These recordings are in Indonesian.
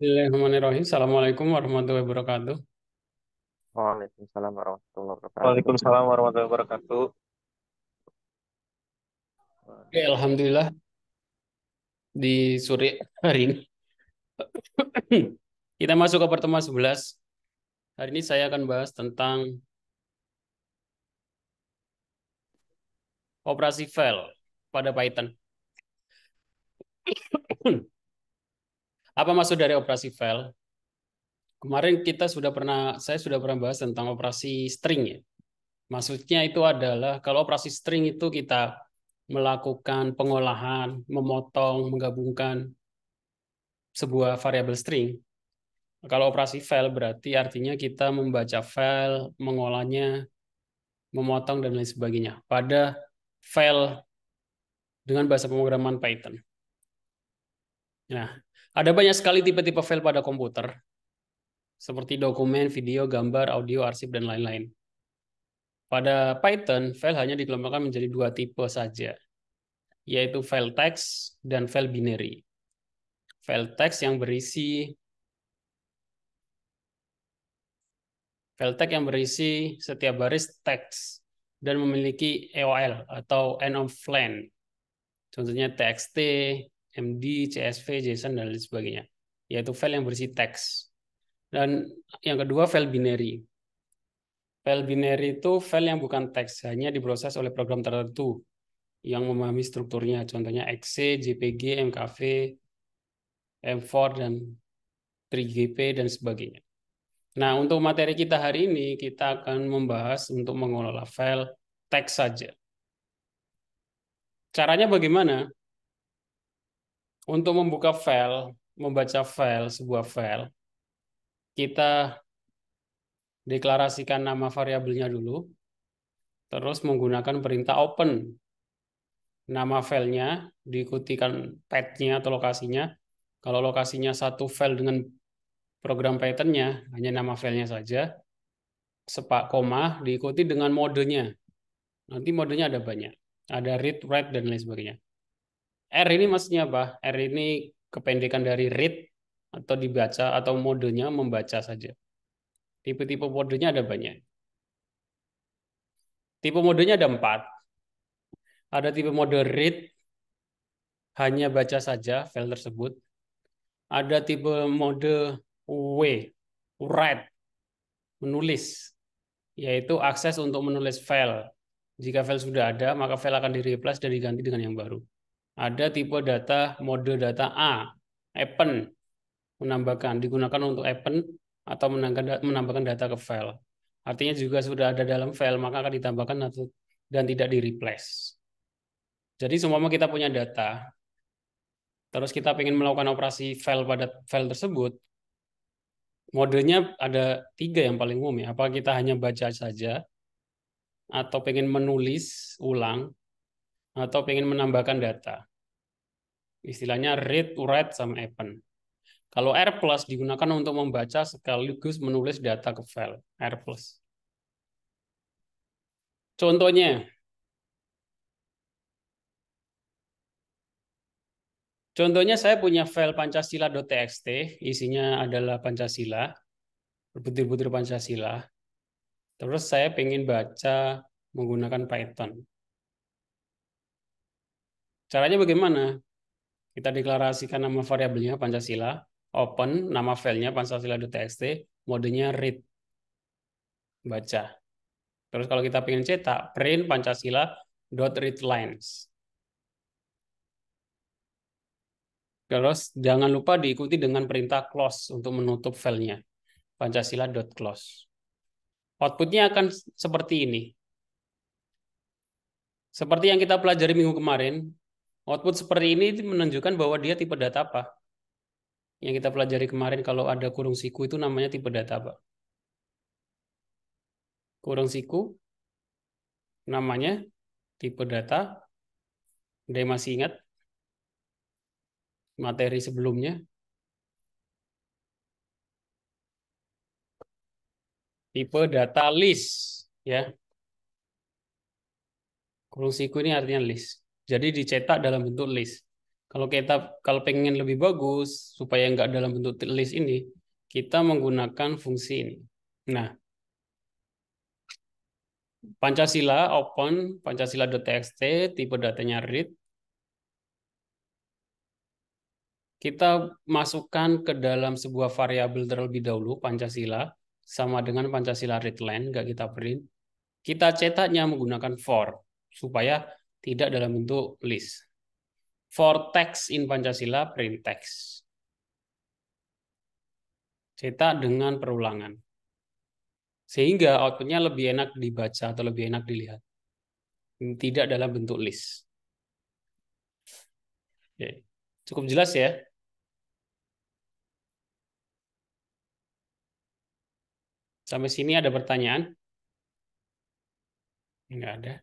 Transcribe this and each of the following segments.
Bismillahirrahmanirrahim. Assalamualaikum warahmatullahi wabarakatuh. Waalaikumsalam warahmatullahi wabarakatuh. Waalaikumsalam warahmatullahi wabarakatuh. Oke, alhamdulillah di sore hari ini kita masuk ke pertemuan 11. Hari ini saya akan bahas tentang operasi file pada Python. Apa maksud dari operasi file? Kemarin kita sudah pernah, saya sudah pernah bahas tentang operasi string ya. Maksudnya itu adalah kalau operasi string itu kita melakukan pengolahan, memotong, menggabungkan sebuah variabel string. Kalau operasi file berarti artinya kita membaca file, mengolahnya, memotong dan lain sebagainya pada file dengan bahasa pemrograman Python. Nah, ada banyak sekali tipe-tipe file pada komputer, seperti dokumen, video, gambar, audio, arsip, dan lain-lain. Pada Python, file hanya dikelompokkan menjadi dua tipe saja, yaitu file text dan file binary. File text yang berisi file text yang berisi setiap baris teks dan memiliki EOL atau end of line. Contohnya txt, MD, CSV, JSON, dan lain sebagainya, yaitu file yang berisi teks. Dan yang kedua, file binary. File binary itu file yang bukan teks, hanya diproses oleh program tertentu yang memahami strukturnya, contohnya exe, jpg, mkv, m4, dan 3gp, dan sebagainya. Nah, untuk materi kita hari ini, kita akan membahas untuk mengelola file teks saja. Caranya bagaimana? Untuk membuka file, membaca file, sebuah file, kita deklarasikan nama variabelnya dulu, terus menggunakan perintah open. Nama filenya diikutikan path-nya atau lokasinya. Kalau lokasinya satu file dengan program python nya hanya nama filenya saja, sepak koma diikuti dengan modenya. Nanti modenya ada banyak. Ada read, write, dan lain sebagainya. R ini maksudnya apa? R ini kependekan dari read atau dibaca atau modenya membaca saja. Tipe-tipe modenya ada banyak. Tipe modenya ada empat. Ada tipe mode read, hanya baca saja file tersebut. Ada tipe mode W, write, menulis, yaitu akses untuk menulis file. Jika file sudah ada, maka file akan di-replace dan diganti dengan yang baru. Ada tipe data mode data A, append, menambahkan, digunakan untuk append atau menambahkan data ke file. Artinya juga sudah ada dalam file, maka akan ditambahkan dan tidak di-replace. Jadi semua kita punya data, terus kita ingin melakukan operasi file pada file tersebut, modenya ada tiga yang paling umum ya. Apa kita hanya baca saja, atau pengen menulis ulang, atau pengen menambahkan data. Istilahnya read to write sama Appen. Kalau R plus digunakan untuk membaca sekaligus menulis data ke file R plus. Contohnya, contohnya saya punya file pancasila.txt, isinya adalah Pancasila, butir-butir Pancasila. Terus saya pengen baca menggunakan Python. Caranya bagaimana? Kita deklarasikan nama variabelnya Pancasila, open, nama filenya pancasila.txt, modenya read, baca. Terus kalau kita pengen cetak, print pancasila.readlines. Terus jangan lupa diikuti dengan perintah close untuk menutup filenya. Pancasila.close. Outputnya akan seperti ini. Seperti yang kita pelajari minggu kemarin, Output seperti ini menunjukkan bahwa dia tipe data apa. Yang kita pelajari kemarin kalau ada kurung siku itu namanya tipe data apa. Kurung siku namanya tipe data. Anda masih ingat materi sebelumnya? Tipe data list, ya. Kurung siku ini artinya list. Jadi dicetak dalam bentuk list. Kalau kita kalau pengen lebih bagus supaya nggak dalam bentuk list ini, kita menggunakan fungsi ini. Nah, Pancasila open pancasila.txt tipe datanya read. Kita masukkan ke dalam sebuah variabel terlebih dahulu Pancasila sama dengan Pancasila readline nggak kita print. Kita cetaknya menggunakan for supaya tidak dalam bentuk list. For text in Pancasila, print text. Cetak dengan perulangan. Sehingga outputnya lebih enak dibaca atau lebih enak dilihat. Tidak dalam bentuk list. Oke. Cukup jelas ya? Sampai sini ada pertanyaan? Enggak ada.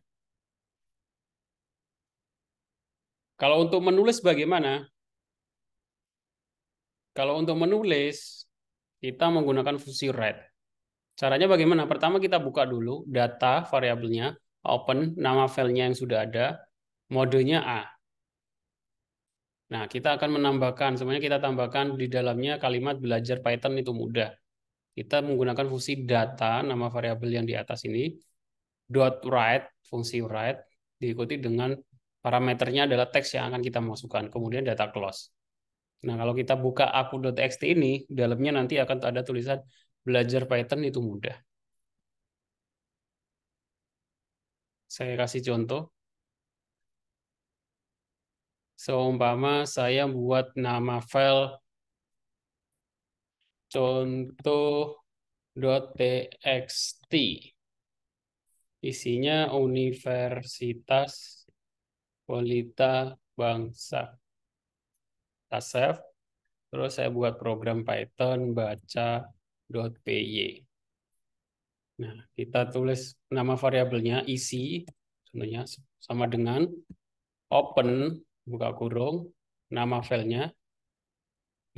Kalau untuk menulis bagaimana? Kalau untuk menulis, kita menggunakan fungsi write. Caranya bagaimana? Pertama kita buka dulu data variabelnya, open nama filenya yang sudah ada, modenya A. Nah, kita akan menambahkan, semuanya kita tambahkan di dalamnya kalimat belajar Python itu mudah. Kita menggunakan fungsi data, nama variabel yang di atas ini, dot write, fungsi write, diikuti dengan Parameternya adalah teks yang akan kita masukkan, kemudian data close. Nah, kalau kita buka aku.txt ini, dalamnya nanti akan ada tulisan belajar Python itu mudah. Saya kasih contoh. Seumpama saya buat nama file contoh.txt. Isinya universitas Polita bangsa. Kita save. Terus saya buat program Python baca .py. Nah, kita tulis nama variabelnya isi contohnya sama dengan open buka kurung nama filenya.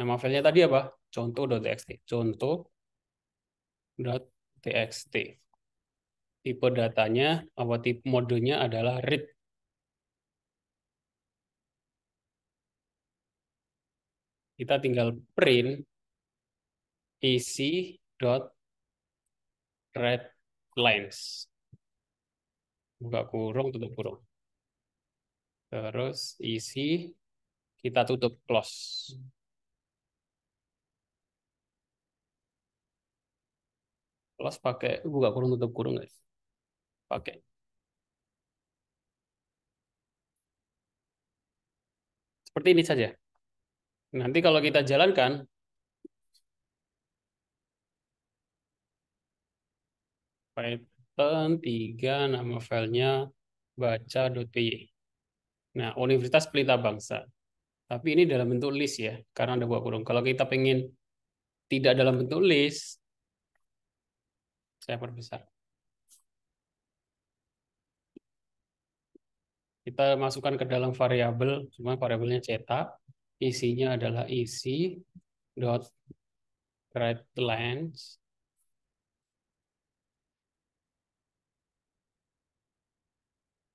Nama filenya tadi apa? contoh.txt. contoh.txt. Tipe datanya apa tipe modenya adalah read. kita tinggal print isi dot red lines buka kurung tutup kurung terus isi kita tutup close close pakai buka kurung tutup kurung guys pakai seperti ini saja Nanti kalau kita jalankan, Python 3 nama filenya baca.py. Nah, Universitas Pelita Bangsa. Tapi ini dalam bentuk list ya, karena ada buah kurung. Kalau kita pengen tidak dalam bentuk list, saya perbesar. Kita masukkan ke dalam variabel, cuma variabelnya cetak isinya adalah isi dot red lines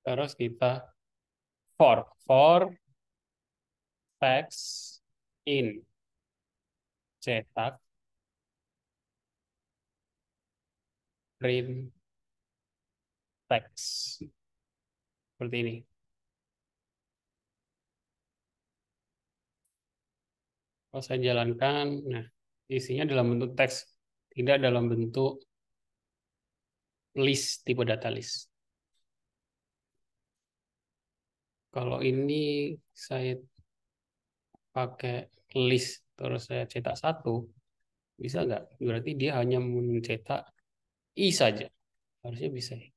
terus kita for for text in cetak print text seperti ini kalau saya jalankan nah isinya dalam bentuk teks tidak dalam bentuk list tipe data list kalau ini saya pakai list terus saya cetak satu bisa nggak berarti dia hanya mencetak i saja harusnya bisa ya.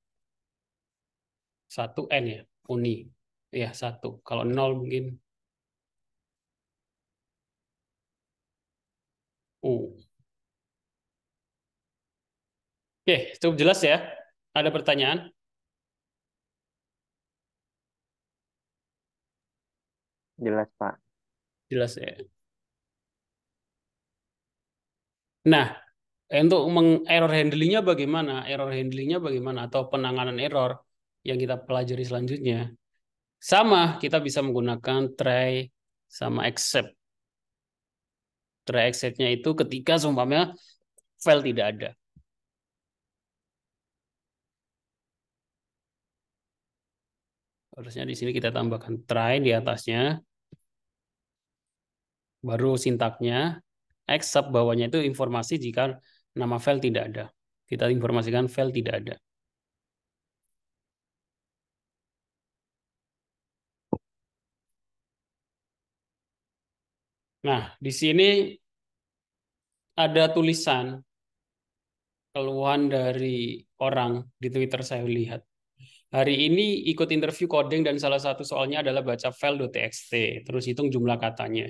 satu n ya uni ya satu kalau nol mungkin U. Oh. Oke, cukup jelas ya. Ada pertanyaan? Jelas, Pak. Jelas ya. Nah, untuk meng error handlingnya bagaimana? Error handlingnya bagaimana? Atau penanganan error yang kita pelajari selanjutnya? Sama, kita bisa menggunakan try sama accept dry exit-nya itu ketika seumpamanya file tidak ada. Harusnya di sini kita tambahkan try di atasnya. Baru sintaknya. Except bawahnya itu informasi jika nama file tidak ada. Kita informasikan file tidak ada. Nah, di sini ada tulisan keluhan dari orang di Twitter saya lihat. Hari ini ikut interview coding dan salah satu soalnya adalah baca file.txt, terus hitung jumlah katanya.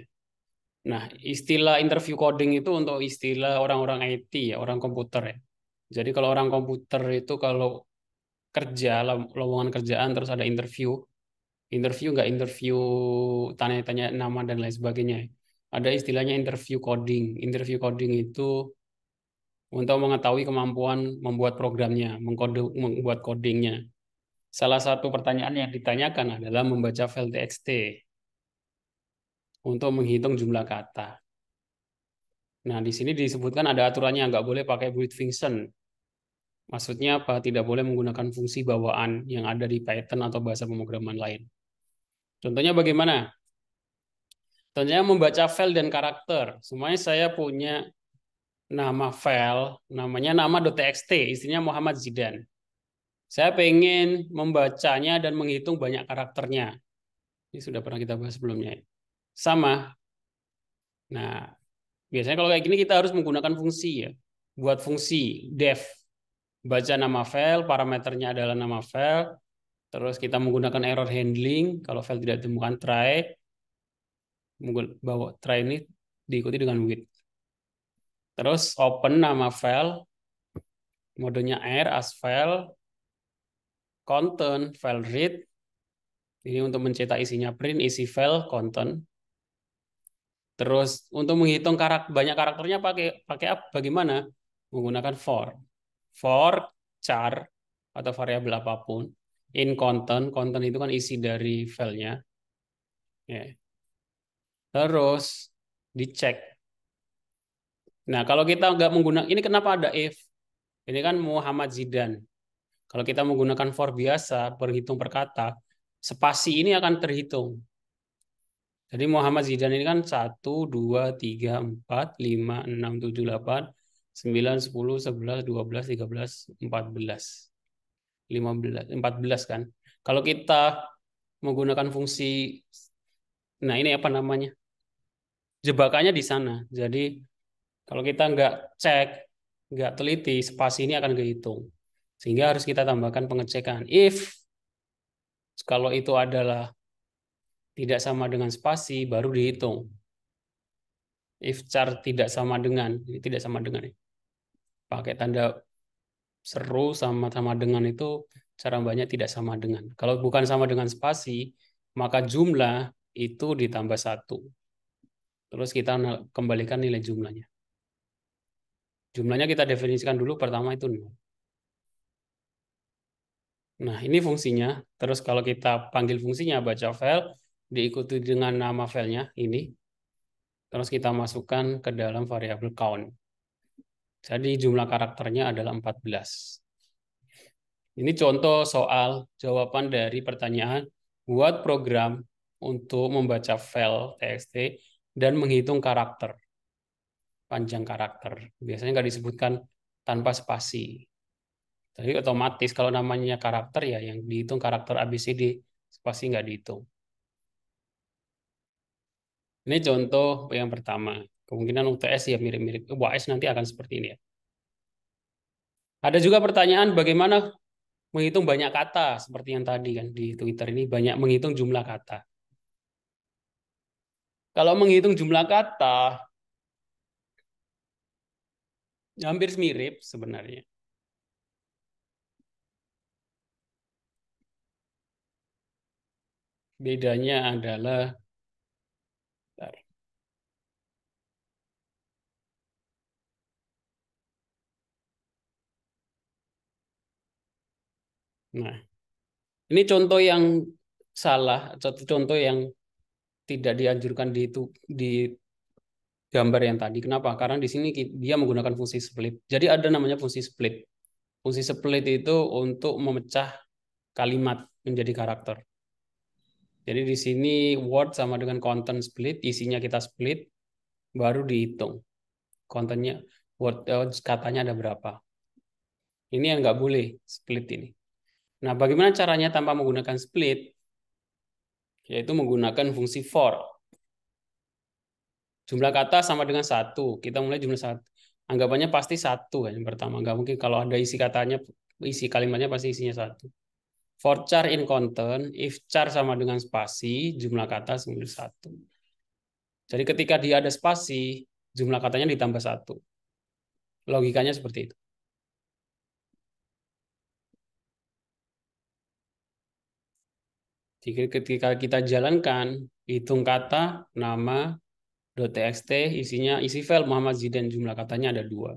Nah, istilah interview coding itu untuk istilah orang-orang IT ya, orang komputer ya. Jadi kalau orang komputer itu kalau kerja, lowongan kerjaan terus ada interview, interview nggak interview, tanya-tanya nama dan lain sebagainya. Ya ada istilahnya interview coding. Interview coding itu untuk mengetahui kemampuan membuat programnya, mengkode, membuat codingnya. Salah satu pertanyaan yang ditanyakan adalah membaca file txt untuk menghitung jumlah kata. Nah, di sini disebutkan ada aturannya nggak boleh pakai build function. Maksudnya apa? Tidak boleh menggunakan fungsi bawaan yang ada di Python atau bahasa pemrograman lain. Contohnya bagaimana? Selanjutnya membaca file dan karakter. Semuanya saya punya nama file, namanya nama .txt, istrinya Muhammad Zidan. Saya pengen membacanya dan menghitung banyak karakternya. Ini sudah pernah kita bahas sebelumnya. Sama. Nah, biasanya kalau kayak gini kita harus menggunakan fungsi ya. Buat fungsi def. Baca nama file, parameternya adalah nama file. Terus kita menggunakan error handling. Kalau file tidak ditemukan, try bawa try ini diikuti dengan with. Terus open nama file, modenya R as file, content, file read. Ini untuk mencetak isinya print, isi file, content. Terus untuk menghitung karak banyak karakternya pakai pakai apa? Bagaimana? Menggunakan for. For char atau variabel apapun in content, content itu kan isi dari filenya. Ya. Terus dicek. Nah, kalau kita nggak menggunakan, ini kenapa ada if? Ini kan Muhammad Zidan. Kalau kita menggunakan for biasa, berhitung perkata, spasi ini akan terhitung. Jadi Muhammad Zidan ini kan 1, 2, 3, 4, 5, 6, 7, 8, 9, 10, 11, 12, 13, 14. 15, 14 kan. Kalau kita menggunakan fungsi, nah ini apa namanya? jebakannya di sana. Jadi kalau kita nggak cek, nggak teliti, spasi ini akan kehitung. Sehingga harus kita tambahkan pengecekan. If kalau itu adalah tidak sama dengan spasi, baru dihitung. If char tidak sama dengan, ini tidak sama dengan. Pakai tanda seru sama sama dengan itu cara banyak tidak sama dengan. Kalau bukan sama dengan spasi, maka jumlah itu ditambah satu. Terus kita kembalikan nilai jumlahnya. Jumlahnya kita definisikan dulu pertama itu nol Nah, ini fungsinya. Terus kalau kita panggil fungsinya baca file, diikuti dengan nama filenya ini. Terus kita masukkan ke dalam variabel count. Jadi jumlah karakternya adalah 14. Ini contoh soal jawaban dari pertanyaan buat program untuk membaca file txt dan menghitung karakter. Panjang karakter. Biasanya nggak disebutkan tanpa spasi. Tapi otomatis kalau namanya karakter ya yang dihitung karakter ABCD, spasi nggak dihitung. Ini contoh yang pertama. Kemungkinan UTS ya mirip-mirip. Oh, UAS nanti akan seperti ini ya. Ada juga pertanyaan bagaimana menghitung banyak kata seperti yang tadi kan di Twitter ini banyak menghitung jumlah kata. Kalau menghitung jumlah kata, hampir mirip sebenarnya. Bedanya adalah Nah, ini contoh yang salah, contoh yang tidak dianjurkan di itu di gambar yang tadi. Kenapa? Karena di sini dia menggunakan fungsi split. Jadi ada namanya fungsi split. Fungsi split itu untuk memecah kalimat menjadi karakter. Jadi di sini word sama dengan content split, isinya kita split, baru dihitung. Kontennya, word eh, katanya ada berapa. Ini yang nggak boleh, split ini. Nah, bagaimana caranya tanpa menggunakan split? yaitu menggunakan fungsi for. Jumlah kata sama dengan satu. Kita mulai jumlah satu. Anggapannya pasti satu kan yang pertama. Nggak mungkin kalau ada isi katanya, isi kalimatnya pasti isinya satu. For char in content, if char sama dengan spasi, jumlah kata sembilan satu. Jadi ketika dia ada spasi, jumlah katanya ditambah satu. Logikanya seperti itu. ketika kita jalankan hitung kata nama .txt isinya isi file Muhammad Zidan jumlah katanya ada dua.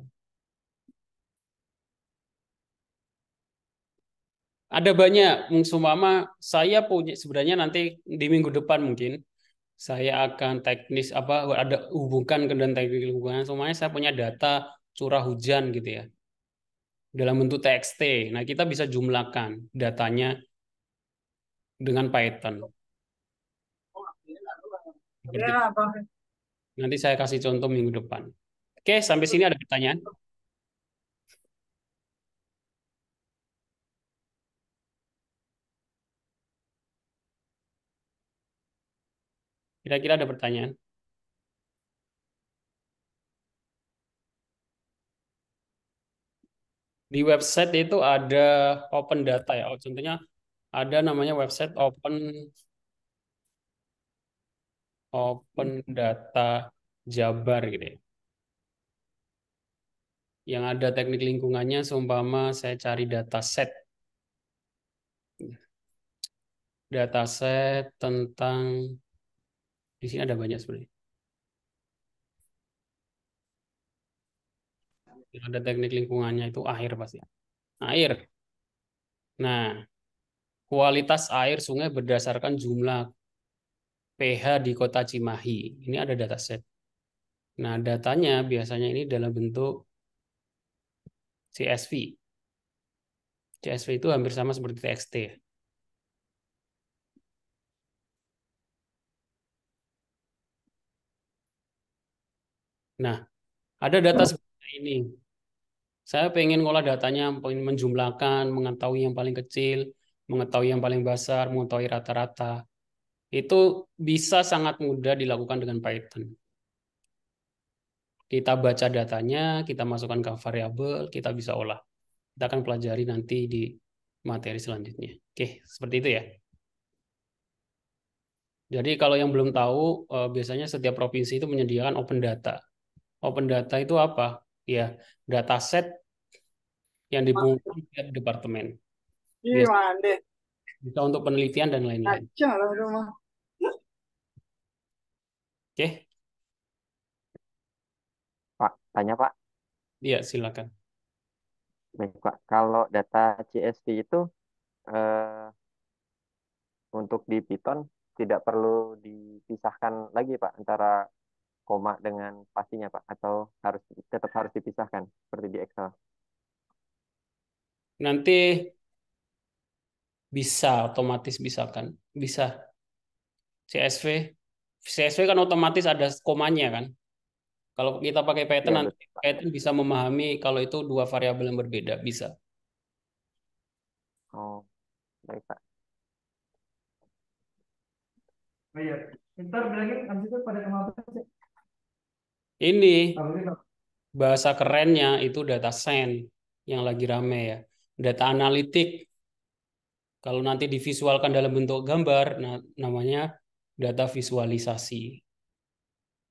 Ada banyak, mama, saya punya sebenarnya nanti di minggu depan mungkin saya akan teknis apa ada hubungkan dengan teknik hubungan semuanya saya punya data curah hujan gitu ya dalam bentuk txt. Nah kita bisa jumlahkan datanya dengan Python. Ya, Nanti saya kasih contoh minggu depan. Oke, sampai sini ada pertanyaan? Kira-kira ada pertanyaan? Di website itu ada open data ya. Oh, contohnya ada namanya website open open data Jabar gitu ya. Yang ada teknik lingkungannya seumpama saya cari data set data set tentang di sini ada banyak sebenarnya. Yang ada teknik lingkungannya itu air pasti. Air. Nah, kualitas air sungai berdasarkan jumlah pH di kota Cimahi. Ini ada data set. Nah, datanya biasanya ini dalam bentuk CSV. CSV itu hampir sama seperti TXT. Nah, ada data seperti ini. Saya pengen ngolah datanya, pengen menjumlahkan, mengetahui yang paling kecil, mengetahui yang paling besar, mengetahui rata-rata. Itu bisa sangat mudah dilakukan dengan Python. Kita baca datanya, kita masukkan ke variabel, kita bisa olah. Kita akan pelajari nanti di materi selanjutnya. Oke, seperti itu ya. Jadi kalau yang belum tahu, eh, biasanya setiap provinsi itu menyediakan open data. Open data itu apa? Ya, data set yang dibungkus tiap departemen. Iya, iya. Bisa untuk penelitian dan lain-lain. rumah. Oke. Pak, tanya Pak. Iya, silakan. Baik Pak, kalau data CSV itu eh, untuk di Python tidak perlu dipisahkan lagi Pak antara koma dengan pastinya Pak atau harus tetap harus dipisahkan seperti di Excel. Nanti bisa otomatis bisa kan bisa CSV CSV kan otomatis ada komanya kan kalau kita pakai Python ya, nanti Python bisa memahami kalau itu dua variabel yang berbeda bisa oh baik pak oh, iya. ini bahasa kerennya itu data sen yang lagi rame ya data analitik kalau nanti divisualkan dalam bentuk gambar, nah, namanya data visualisasi.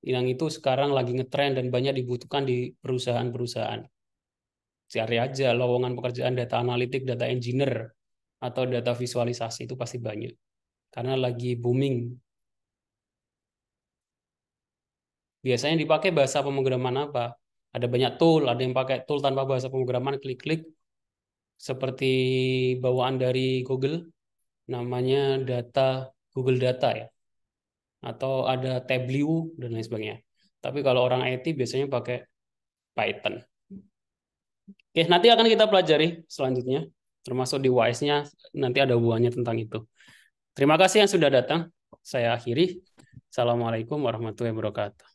Yang itu sekarang lagi ngetrend dan banyak dibutuhkan di perusahaan-perusahaan. Cari aja lowongan pekerjaan data analitik, data engineer, atau data visualisasi itu pasti banyak. Karena lagi booming. Biasanya dipakai bahasa pemrograman apa? Ada banyak tool, ada yang pakai tool tanpa bahasa pemrograman, klik-klik, seperti bawaan dari Google namanya data Google Data ya atau ada Tableau dan lain sebagainya. Tapi kalau orang IT biasanya pakai Python. Oke, nanti akan kita pelajari selanjutnya termasuk di WISE-nya nanti ada buahnya tentang itu. Terima kasih yang sudah datang. Saya akhiri. Assalamualaikum warahmatullahi wabarakatuh.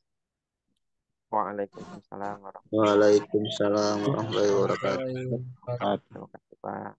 Waalaikumsalam warahmatullahi wabarakatuh. Waalaikumsalam warahmatullahi wabarakatuh. Terima kasih Pak.